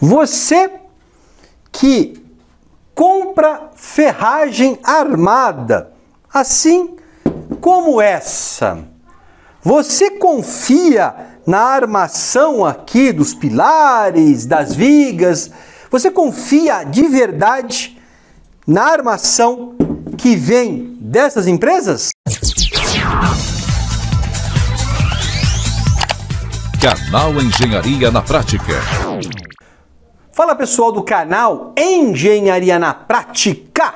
Você que compra ferragem armada, assim como essa. Você confia na armação aqui dos pilares, das vigas? Você confia de verdade na armação que vem dessas empresas? Canal Engenharia na Prática. Fala pessoal do canal Engenharia na Prática!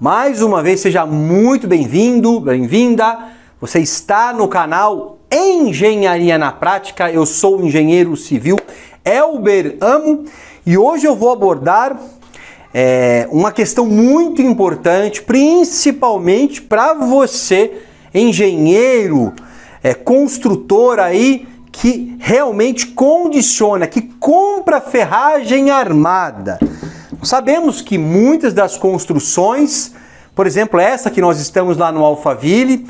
Mais uma vez, seja muito bem-vindo, bem-vinda. Você está no canal Engenharia na Prática. Eu sou o engenheiro civil Elber Amo e hoje eu vou abordar é, uma questão muito importante, principalmente para você, engenheiro, é, construtor aí que realmente condiciona, que compra ferragem armada. Sabemos que muitas das construções, por exemplo, essa que nós estamos lá no Alphaville,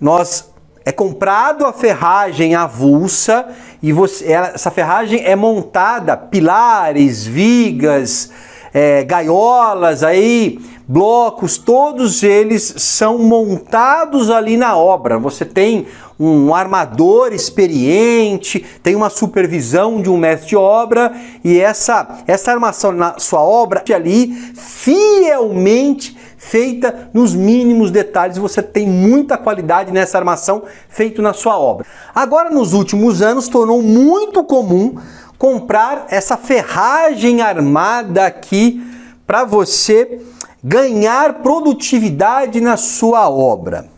nós é comprado a ferragem avulsa e você, ela, essa ferragem é montada, pilares, vigas, é, gaiolas, aí blocos, todos eles são montados ali na obra. Você tem um armador experiente, tem uma supervisão de um mestre de obra e essa, essa armação na sua obra ali fielmente feita nos mínimos detalhes, você tem muita qualidade nessa armação feita na sua obra. Agora nos últimos anos tornou muito comum comprar essa ferragem armada aqui para você ganhar produtividade na sua obra.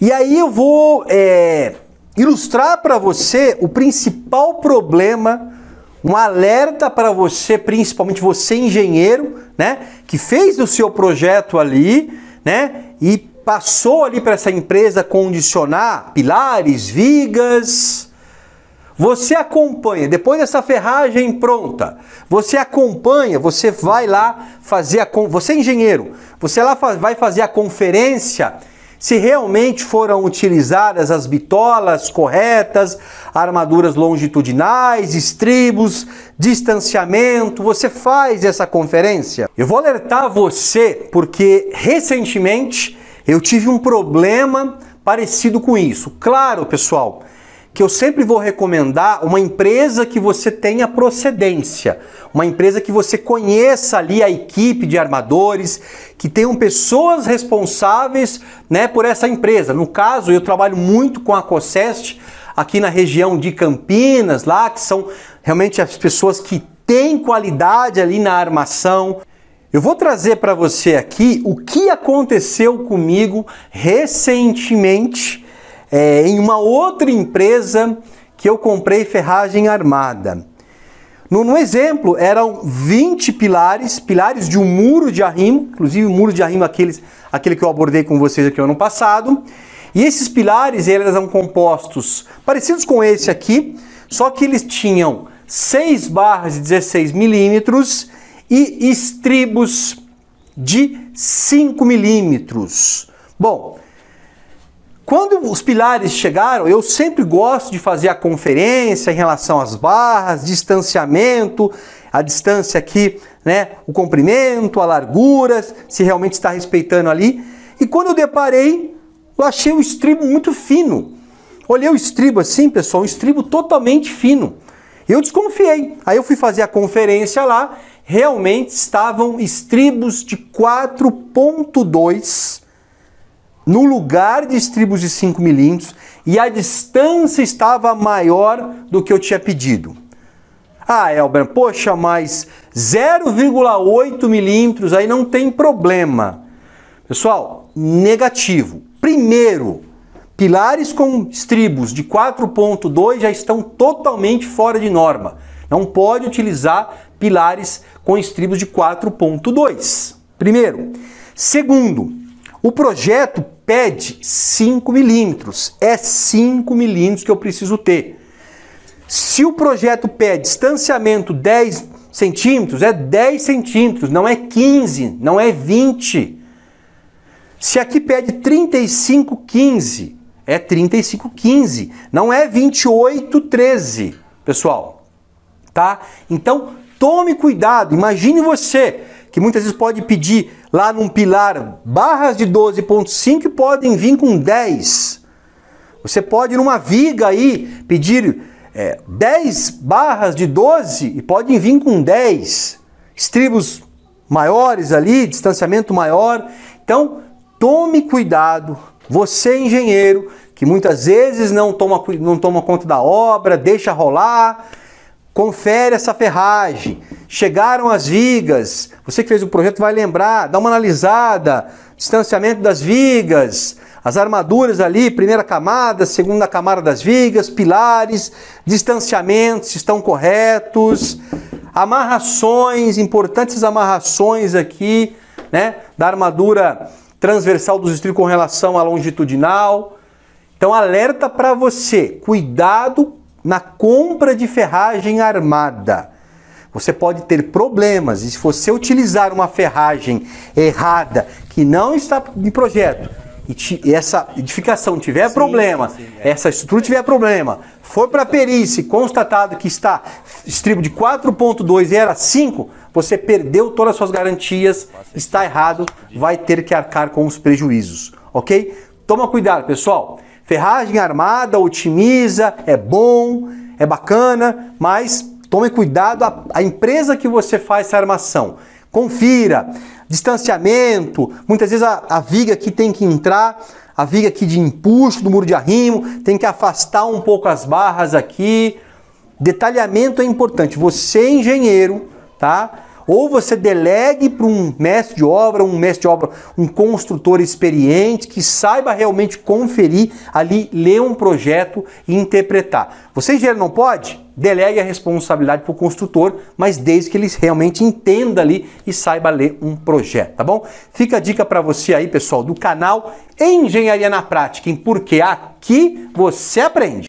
E aí eu vou é, ilustrar para você o principal problema, um alerta para você, principalmente você engenheiro, né, que fez o seu projeto ali, né, e passou ali para essa empresa condicionar pilares, vigas. Você acompanha, depois dessa ferragem pronta, você acompanha, você vai lá fazer a. Você é engenheiro, você lá vai fazer a conferência se realmente foram utilizadas as bitolas corretas, armaduras longitudinais, estribos, distanciamento. Você faz essa conferência. Eu vou alertar você porque recentemente eu tive um problema parecido com isso. Claro, pessoal, que eu sempre vou recomendar uma empresa que você tenha procedência, uma empresa que você conheça ali a equipe de armadores, que tenham pessoas responsáveis, né, por essa empresa. No caso, eu trabalho muito com a Cocest aqui na região de Campinas, lá que são realmente as pessoas que têm qualidade ali na armação. Eu vou trazer para você aqui o que aconteceu comigo recentemente é, em uma outra empresa que eu comprei ferragem armada. No, no, exemplo, eram 20 pilares, pilares de um muro de arrimo, inclusive o muro de arrimo aqueles, aquele que eu abordei com vocês aqui no ano passado. E esses pilares eles eram compostos parecidos com esse aqui, só que eles tinham 6 barras de 16 milímetros e estribos de 5 milímetros. Bom, quando os pilares chegaram, eu sempre gosto de fazer a conferência em relação às barras, distanciamento, a distância aqui, né, o comprimento, a largura, se realmente está respeitando ali. E quando eu deparei, eu achei o estribo muito fino. Olhei o estribo assim, pessoal, um estribo totalmente fino. Eu desconfiei. Aí eu fui fazer a conferência lá, realmente estavam estribos de 4.2 no lugar de estribos de 5 milímetros e a distância estava maior do que eu tinha pedido. Ah, Elber, poxa, mas 0,8 milímetros aí não tem problema. Pessoal, negativo. Primeiro, pilares com estribos de 4.2 já estão totalmente fora de norma. Não pode utilizar pilares com estribos de 4.2. Primeiro. Segundo, o projeto pede 5 milímetros. É 5 milímetros que eu preciso ter. Se o projeto pede distanciamento 10 centímetros, é 10 centímetros, não é 15, não é 20. Se aqui pede 35, 15, é 35, 15, não é 28, 13, pessoal. Tá? Então, tome cuidado. Imagine você que muitas vezes pode pedir lá num pilar barras de 12,5 podem vir com 10. Você pode, numa viga aí, pedir é, 10 barras de 12 e podem vir com 10. Estribos maiores ali, distanciamento maior. Então, tome cuidado. Você, engenheiro, que muitas vezes não toma, não toma conta da obra, deixa rolar confere essa ferragem. Chegaram as vigas. Você que fez o projeto vai lembrar, dá uma analisada. Distanciamento das vigas, as armaduras ali, primeira camada, segunda camada das vigas, pilares, distanciamentos estão corretos, amarrações, importantes amarrações aqui, né, da armadura transversal dos estribos com relação à longitudinal. Então alerta para você, cuidado na compra de ferragem armada. Você pode ter problemas e se você utilizar uma ferragem errada que não está em projeto e, te, e essa edificação tiver sim, problema, sim, é. essa estrutura tiver problema, for para a perícia constatado que está estribo de 4.2 e era 5, você perdeu todas as suas garantias, está errado, vai ter que arcar com os prejuízos, ok? Toma cuidado, pessoal. Ferragem armada otimiza, é bom, é bacana, mas tome cuidado a, a empresa que você faz essa armação. Confira distanciamento, muitas vezes a, a viga aqui tem que entrar, a viga aqui de empuxo do muro de arrimo, tem que afastar um pouco as barras aqui. Detalhamento é importante. Você engenheiro, tá? ou você delegue para um mestre de obra, um mestre de obra, um construtor experiente que saiba realmente conferir ali, ler um projeto e interpretar. Você, engenheiro, não pode? Delegue a responsabilidade para o construtor, mas desde que ele realmente entenda ali e saiba ler um projeto, tá bom? Fica a dica para você aí, pessoal, do canal Engenharia na Prática, em porque aqui você aprende.